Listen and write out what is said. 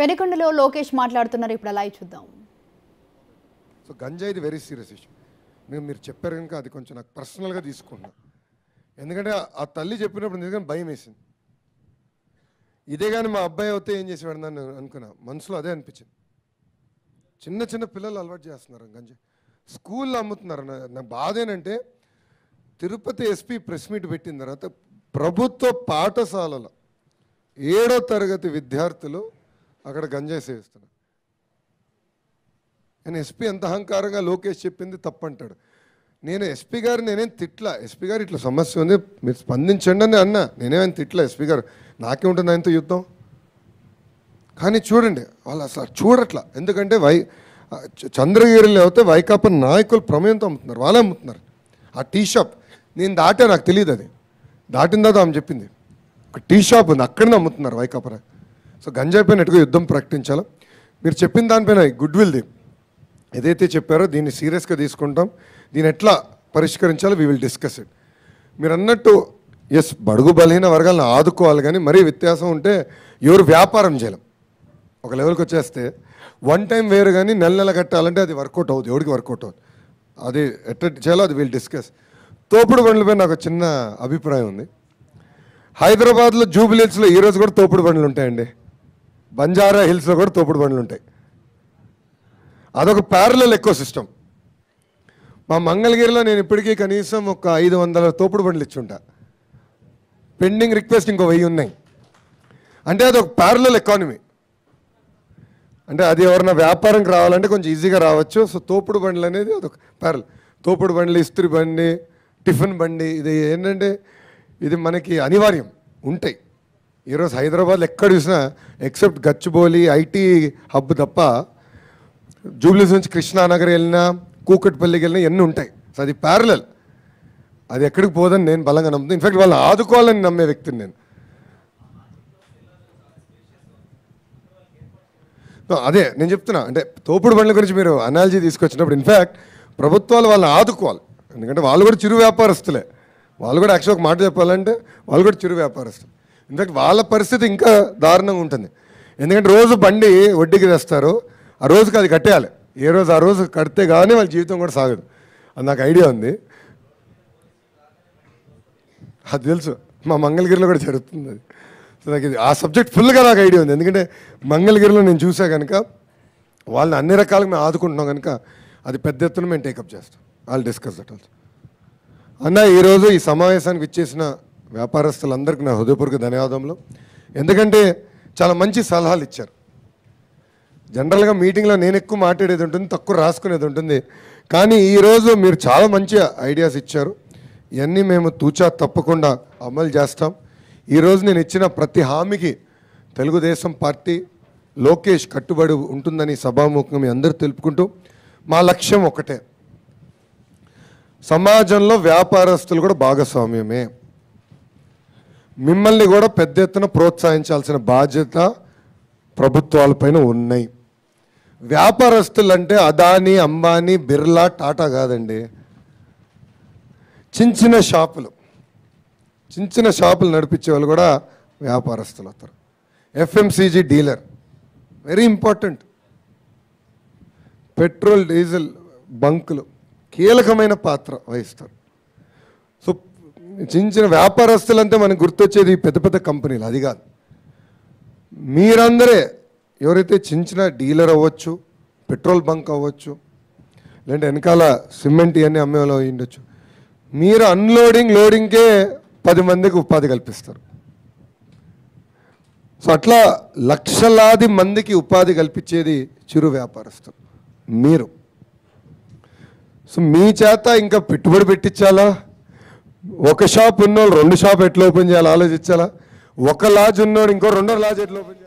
పెనుకొండలో లోకేష్ మాట్లాడుతున్నారు ఇప్పుడు అలా చూద్దాం సో ఇది వెరీ సీరియస్ ఇష్యూ నేను మీరు చెప్పారు కనుక అది కొంచెం నాకు పర్సనల్గా తీసుకున్నా ఎందుకంటే ఆ తల్లి చెప్పినప్పుడు నిజంగా భయం వేసింది ఇదే కానీ మా అబ్బాయి అయితే ఏం చేసేవాడు నన్ను అనుకున్నా మనసులో అదే అనిపించింది చిన్న చిన్న పిల్లలు అలవాటు చేస్తున్నారు గంజాయి స్కూల్లో అమ్ముతున్నారు నా బాధ ఏంటంటే తిరుపతి ఎస్పీ ప్రెస్ మీట్ పెట్టిన తర్వాత ప్రభుత్వ పాఠశాలలో ఏడో తరగతి విద్యార్థులు అక్కడ గంజేసేస్తున్నా నేను ఎస్పీ ఎంత అహంకారంగా లోకేష్ చెప్పింది తప్పంటాడు నేను ఎస్పీ గారు నేనేం తిట్లా ఎస్పీ గారు ఇట్లా సమస్య ఉంది మీరు స్పందించండి అని అన్న నేనేమైనా తిట్లా ఎస్పీ గారు నాకే ఉంటుంది ఆయనతో యుద్ధం కానీ చూడండి వాళ్ళు అసలు చూడట్లా ఎందుకంటే వై చంద్రగిరి అయితే వైకాపా నాయకులు ప్రమేయంతో అమ్ముతున్నారు వాళ్ళే అమ్ముతున్నారు ఆ టీ షాప్ నేను దాటా నాకు తెలియదు అది దాటిన తర్వాత ఆమె చెప్పింది ఒక టీ షాప్ ఉంది అక్కడనే అమ్ముతున్నారు వైకాపా సో గంజాయిపోయినట్టుగా యుద్ధం ప్రకటించాలి మీరు చెప్పిన దానిపైన గుడ్ విల్ది ఏదైతే చెప్పారో దీన్ని సీరియస్గా తీసుకుంటాం దీన్ని ఎట్లా పరిష్కరించాలో వీ విల్ డిస్కస్ ఇట్ మీరు అన్నట్టు ఎస్ బడుగు బలహీన వర్గాలను ఆదుకోవాలి కానీ మరీ వ్యత్యాసం ఉంటే ఎవరు వ్యాపారం చేయలేం ఒక లెవెల్కి వచ్చేస్తే వన్ టైం వేరు కానీ నెల నెల కట్టాలంటే అది వర్కౌట్ అవుతుంది ఎవరికి వర్కౌట్ అవుతుంది అది ఎట్ట చేయాలో అది వీల్ డిస్కస్ తోపుడు బండ్లపై నాకు చిన్న అభిప్రాయం ఉంది హైదరాబాద్లో జూబిలీస్లో ఈరోజు కూడా తోపుడు బండ్లు ఉంటాయండి బంజారా హిల్స్లో కూడా తోపుడు బండ్లు ఉంటాయి అదొక ప్యారలల్ ఎక్కువ సిస్టమ్ మా మంగళగిరిలో నేను ఇప్పటికీ కనీసం ఒక ఐదు వందల తోపుడు బండ్లు ఇచ్చుంటా పెండింగ్ రిక్వెస్ట్ ఇంకో వెయ్యి ఉన్నాయి అంటే అది ఒక ప్యారలల్ ఎకానమీ అంటే అది ఎవరైనా వ్యాపారంకి రావాలంటే కొంచెం ఈజీగా రావచ్చు సో తోపుడు బండ్లు అనేది అదొక ప్యారల్ తోపుడు బండ్లు ఇస్త్రీ బండి టిఫిన్ బండి ఇది ఏంటంటే ఇది మనకి అనివార్యం ఉంటాయి ఈరోజు హైదరాబాద్లో ఎక్కడ చూసినా ఎక్సెప్ట్ గచ్చిబౌలి ఐటీ హబ్ తప్ప జూబ్లీస్ నుంచి కృష్ణానగర్ వెళ్ళినా కూకట్పల్లికి వెళ్ళినా ఎన్ని ఉంటాయి సో అది ప్యారలల్ అది ఎక్కడికి పోదని నేను బలంగా నమ్ముతాను ఇన్ఫాక్ట్ వాళ్ళని ఆదుకోవాలని నమ్మే వ్యక్తిని నేను అదే నేను చెప్తున్నా అంటే తోపుడు బండ్ల గురించి మీరు అనాలజీ తీసుకొచ్చినప్పుడు ఇన్ఫ్యాక్ట్ ప్రభుత్వాలు వాళ్ళని ఆదుకోవాలి ఎందుకంటే వాళ్ళు కూడా చిరు వ్యాపారస్తులే వాళ్ళు కూడా యాక్చువల్గా మాట చెప్పాలంటే వాళ్ళు కూడా చిరు వ్యాపారస్తులు ఇన్ఫాక్ట్ వాళ్ళ పరిస్థితి ఇంకా దారుణంగా ఉంటుంది ఎందుకంటే రోజు బండి వడ్డీకి తెస్తారు ఆ రోజుకి అది కట్టేయాలి ఏ రోజు ఆ రోజు కడితే కానీ వాళ్ళ జీవితం కూడా సాగదు అది నాకు ఐడియా ఉంది అది తెలుసు మా మంగళగిరిలో కూడా జరుగుతుంది అది సో నాకు ఇది ఆ సబ్జెక్ట్ ఫుల్గా నాకు ఐడియా ఉంది ఎందుకంటే మంగళగిరిలో నేను చూసా కనుక వాళ్ళని అన్ని రకాలుగా మేము ఆదుకుంటున్నాం కనుక అది పెద్ద ఎత్తున మేము టేకప్ చేస్తాం వాళ్ళు డిస్కస్ అట్ అన్న ఈరోజు ఈ సమావేశానికి ఇచ్చేసిన వ్యాపారస్తులందరికీ నా హృదయపూర్వక ధన్యవాదములు ఎందుకంటే చాలా మంచి సలహాలు ఇచ్చారు జనరల్గా మీటింగ్లో నేను ఎక్కువ మాట్లాడేది ఉంటుంది తక్కువ రాసుకునేది ఉంటుంది కానీ ఈరోజు మీరు చాలా మంచి ఐడియాస్ ఇచ్చారు ఇవన్నీ మేము తూచా తప్పకుండా అమలు చేస్తాం ఈరోజు నేను ఇచ్చిన ప్రతి హామీకి తెలుగుదేశం పార్టీ లోకేష్ కట్టుబడి ఉంటుందని సభాముఖంగా మీ అందరూ తెలుపుకుంటూ మా లక్ష్యం ఒకటే సమాజంలో వ్యాపారస్తులు కూడా భాగస్వామ్యమే మిమ్మల్ని కూడా పెద్ద ఎత్తున ప్రోత్సహించాల్సిన బాధ్యత ప్రభుత్వాలపైన ఉన్నాయి వ్యాపారస్తులు అంటే అదానీ అంబానీ బిర్లా టాటా కాదండి చిన్న చిన్న షాపులు చిన్న చిన్న షాపులు నడిపించే వాళ్ళు కూడా వ్యాపారస్తులు అవుతారు FMCG dealer very important petrol diesel బంకులు కీలకమైన పాత్ర వహిస్తారు సో చిన్న చిన్న వ్యాపారస్తులంతా మనకు గుర్తొచ్చేది పెద్ద పెద్ద కంపెనీలు అది కాదు మీరందరే ఎవరైతే చిన్న చిన్న డీలర్ అవ్వచ్చు పెట్రోల్ బంక్ అవ్వచ్చు లేదంటే వెనకాల సిమెంట్ ఇవన్నీ అమ్మే వాళ్ళు ఉండొచ్చు మీరు అన్లోడింగ్ లోడింగ్కే పది మందికి ఉపాధి కల్పిస్తారు సో అట్లా లక్షలాది మందికి ఉపాధి కల్పించేది చిరు వ్యాపారస్తులు మీరు సో మీ చేత ఇంకా పెట్టుబడి పెట్టించాలా ఒక షాప్ ఉన్నోళ్ళు రెండు షాప్ ఎట్లా ఓపెన్ చేయాలి ఆలోచించాలా ఒక లాజ్ ఉన్నోడు ఇంకో రెండో లాజ్ ఎట్లా ఓపెన్ చేయాలి